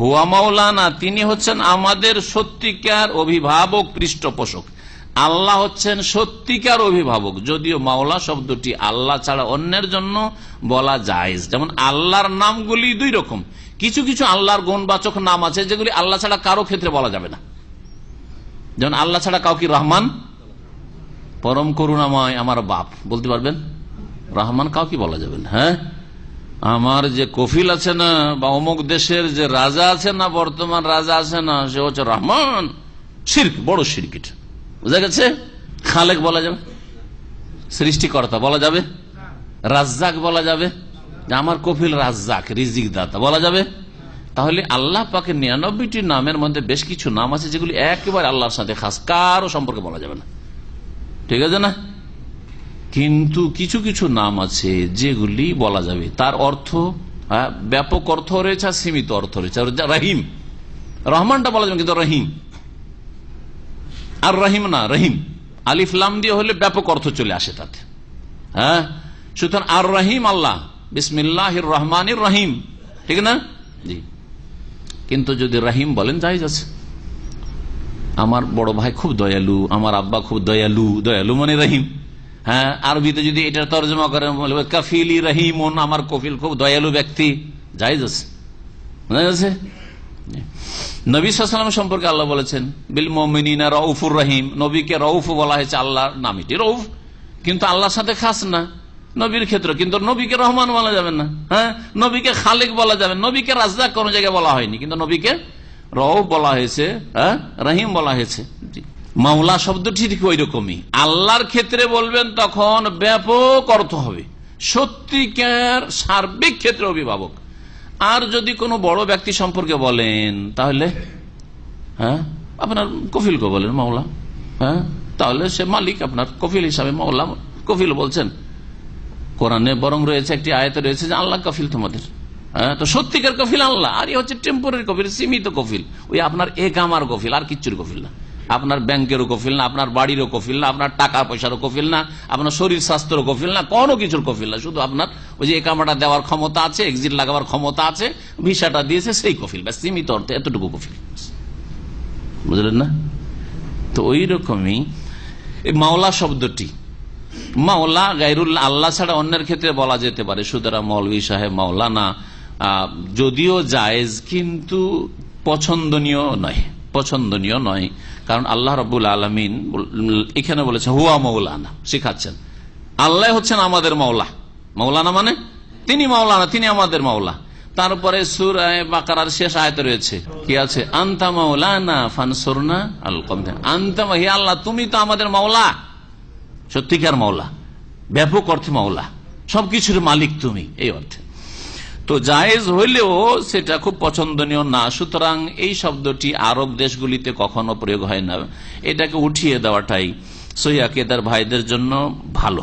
হুয়া মাওলানা তিনি হচ্ছেন আমাদের সত্যিকার অভিভাবক পৃষ্ঠপোষক আল্লাহ হচ্ছেন সত্যিকার অভিভাবক যদিও মাওলা শব্দটি আল্লাহ ছাড়া অন্যের জন্য বলা যায় যেমন আল্লাহর নামগুলি দুই রকম কিছু কিছু আল্লাহর গুণবাচক নাম আছে যেগুলি আল্লাহ ছাড়া কারো ক্ষেত্রে বলা যাবে না যেমন আল্লাহ ছাড়া কাউকে রহমান পরম করুণাময় আমার বাপ বলতে পারবেন রহমান কাউকে বলা যাবে না হ্যাঁ আমার যে কফিল আছে না বা অমুক দেশের যে রাজা আছে না বর্তমান রাজা আছে না সে হচ্ছে রহমান সির্ক বড় সিরকিট বুঝা গেছে খালেক বলা যাবে সৃষ্টিকর্তা বলা যাবে রাজ্জাক বলা যাবে আমার কফিল রাজ্জাক রিজিক দাতা বলা যাবে তাহলে আল্লাহ পাকে নিরানব্বইটি নামের মধ্যে বেশ কিছু নাম আছে যেগুলি একেবারে আল্লাহর সাথে খাস কারো সম্পর্কে বলা যাবে না ঠিক আছে না কিন্তু কিছু কিছু নাম আছে যেগুলি বলা যাবে তার অর্থ হ্যাঁ, ব্যাপক অর্থ রয়েছে আর সীমিত অর্থ রয়েছে রহিম রহমানটা বলা যাবে কিন্তু রহিম আর রহিম না রহিম আলিফলাম দিয়ে হলে ব্যাপক অর্থ চলে আসে তাতে হ্যাঁ সুতরাং আর রহিম আল্লাহ বিসমিল্লাহ রহমান রহিম ঠিক না জি কিন্তু যদি রহিম বলেন যাই যাচ্ছে আমার বড় ভাই খুব দয়ালু আমার আব্বা খুব দয়ালু দয়ালু মানে রহিম হ্যাঁ আরবিতে যদি এটা তর্জমা করেন বলবে কাফিলি রহিমন আমার কফিল খুব দয়ালু ব্যক্তি যাই যাচ্ছে নবী সালাম সম্পর্কে আল্লাহ বলেছেন বিল মমিনা রউফুর রহিম নবীকে রউফ বলা হয়েছে আল্লাহর নাম এটি রউফ কিন্তু আল্লাহর সাথে খাস না নবীর ক্ষেত্র কিন্তু নবীকে রহমান বলা যাবে না হ্যাঁ নবীকে খালেক বলা যাবে নবীকে রাজ্জাক কোনো জায়গায় বলা হয়নি কিন্তু নবীকে রউফ বলা হয়েছে হ্যাঁ রহিম বলা হয়েছে মাওলা শব্দটি ঠিক ওই রকমই আল্লাহর ক্ষেত্রে বলবেন তখন ব্যাপক অর্থ হবে সত্যিকার সার্বিক ক্ষেত্রে অভিভাবক আর যদি কোনো বড় ব্যক্তি সম্পর্কে বলেন তাহলে হ্যাঁ আপনার কফিলকে বলেন মাওলা হ্যাঁ তাহলে সে মালিক আপনার কফিল হিসাবে মাওলা কফিল বলছেন কোরআনে বরং রয়েছে একটি আয়ত রয়েছে যে আল্লাহ কফিল তোমাদের হ্যাঁ তো সত্যিকার কফিল আল্লাহ আর হচ্ছে টেম্পোরারি কফিল সীমিত কফিল ওই আপনার একামার কফিল আর কিচ্ছুর কফিল না আপনার ব্যাংকেরও কফিল না আপনার বাড়িরও কফিল না আপনার টাকা পয়সারও কফিল না আপনার শরীর স্বাস্থ্যেরও কফিল না কোনো কিছুর কফিল না শুধু আপনার ওই যে একামাটা দেওয়ার ক্ষমতা আছে এক্সিট লাগাবার ক্ষমতা আছে ভিসাটা দিয়েছে সেই কফিল বা সীমিত অর্থে এতটুকু কফিল বুঝলেন না তো ওই রকমই মাওলা শব্দটি মাওলা গাইরুল আল্লাহ ছাড়া অন্যের ক্ষেত্রে বলা যেতে পারে সুতরাং মৌলভী সাহেব মাওলানা যদিও জায়েজ কিন্তু পছন্দনীয় নয় পছন্দনীয় নয় কারণ আল্লাহ রবুল আলমিন এখানে বলেছে হুয়া মৌলানা শিখাচ্ছেন আল্লাহ হচ্ছেন আমাদের মাওলা মাওলানা মানে তিনি মাওলানা তিনি আমাদের মাওলা তারপরে সুরায় বাকার শেষ আয়ত রয়েছে কি আছে আন্তা মাওলানা ফানসুরনা আল আন্তা হে আল্লাহ তুমি তো আমাদের মাওলা সত্যিকার মাওলা ব্যাপক অর্থে মাওলা সবকিছুর মালিক তুমি এই অর্থে তো জায়েজ হইলেও সেটা খুব পছন্দনীয় না সুতরাং এই শব্দটি আরব দেশগুলিতে কখনো প্রয়োগ হয় না এটাকে উঠিয়ে দেওয়াটাই সহিদার ভাইদের জন্য ভালো